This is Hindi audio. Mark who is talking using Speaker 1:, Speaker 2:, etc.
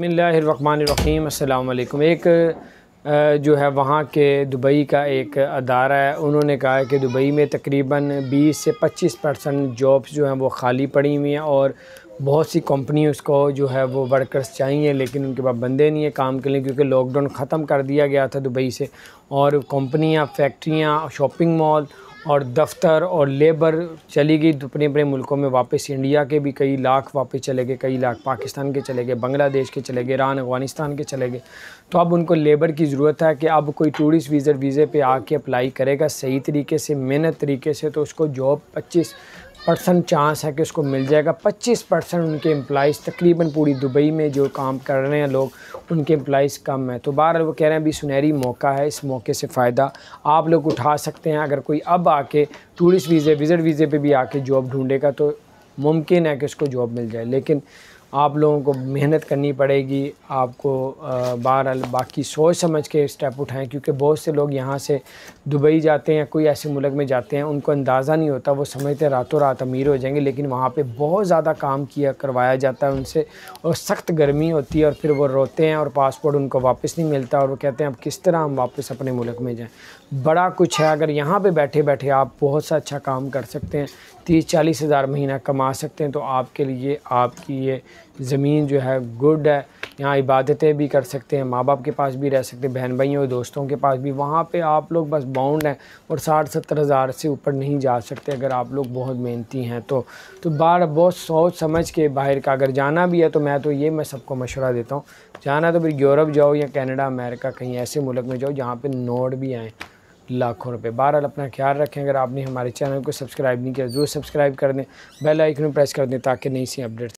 Speaker 1: बसमीम अल्लाम एक जो है वहाँ के दुबई का एक अदारा है उन्होंने कहा है कि दुबई में तकरीबन 20 से 25 परसेंट जॉब्स जो हैं वो खाली पड़ी हुई हैं और बहुत सी कंपनी उसको जो है वो वर्कर्स चाहिए लेकिन उनके पास बंदे नहीं है काम के लिए क्योंकि लॉकडाउन ख़त्म कर दिया गया था दुबई से और कंपनियाँ फैक्ट्रियाँ शॉपिंग मॉल और दफ्तर और लेबर चली गई तो अपने अपने मुल्कों में वापस इंडिया के भी कई लाख वापस चले गए कई लाख पाकिस्तान के चले गए बांग्लादेश के चले गए ईरान अफगानिस्तान के चले गए तो अब उनको लेबर की ज़रूरत है कि अब कोई टूरिस्ट वीज़र वीज़े पे आके अप्लाई करेगा सही तरीके से मेहनत तरीके से तो उसको जॉब पच्चीस परसेंट चांस है कि उसको मिल जाएगा पच्चीस परसेंट उनके एम्प्लॉज़ तकरीबन पूरी दुबई में जो काम कर रहे हैं लोग उनके एम्प्लॉज़ कम हैं तो बहर वो कह रहे हैं अभी सुनहरी मौका है इस मौके से फ़ायदा आप लोग उठा सकते हैं अगर कोई अब आके टूरिस्ट वीज़े विज़िट वीज़े पे भी आके जॉब ढूंढेगा तो मुमकिन है कि उसको जॉब मिल जाए लेकिन आप लोगों को मेहनत करनी पड़ेगी आपको बहरहाल बाकी सोच समझ के स्टेप उठाएं क्योंकि बहुत से लोग यहाँ से दुबई जाते हैं कोई ऐसे मुल्क में जाते हैं उनको अंदाज़ा नहीं होता वो समझते हैं रातों रात अमीर हो जाएंगे लेकिन वहाँ पे बहुत ज़्यादा काम किया करवाया जाता है उनसे और सख्त गर्मी होती है और फिर वो रोते हैं और पासपोर्ट उनको वापस नहीं मिलता और वो कहते हैं अब किस तरह हम वापस अपने मुल्क में जाएँ बड़ा कुछ है अगर यहाँ पर बैठे बैठे आप बहुत सा अच्छा काम कर सकते हैं तीस चालीस हज़ार महीना कमा सकते हैं तो आपके लिए आपकी ये ज़मीन जो है गुड है यहाँ इबादतें भी कर सकते हैं माँ बाप के पास भी रह सकते हैं बहन भाइयों और दोस्तों के पास भी वहाँ पे आप लोग बस बाउंड हैं और साठ सत्तर हज़ार से ऊपर नहीं जा सकते अगर आप लोग बहुत मेहनती हैं तो तो बार बहुत सोच समझ के बाहर का अगर जाना भी है तो मैं तो ये मैं सबको मशवरा देता हूँ जाना तो फिर यूरोप जाओ या कैनेडा अमेरिका कहीं ऐसे मुल्क में जाओ जहाँ पर नोट भी आएँ लाखों रुपए बहरहाल अपना ख्याल रखें अगर आपने हमारे चैनल को सब्सक्राइब नहीं किया ज़रूर सब्सक्राइब कर दें बेल आइकन प्रेस कर दें ताकि नई सी अपडेट्स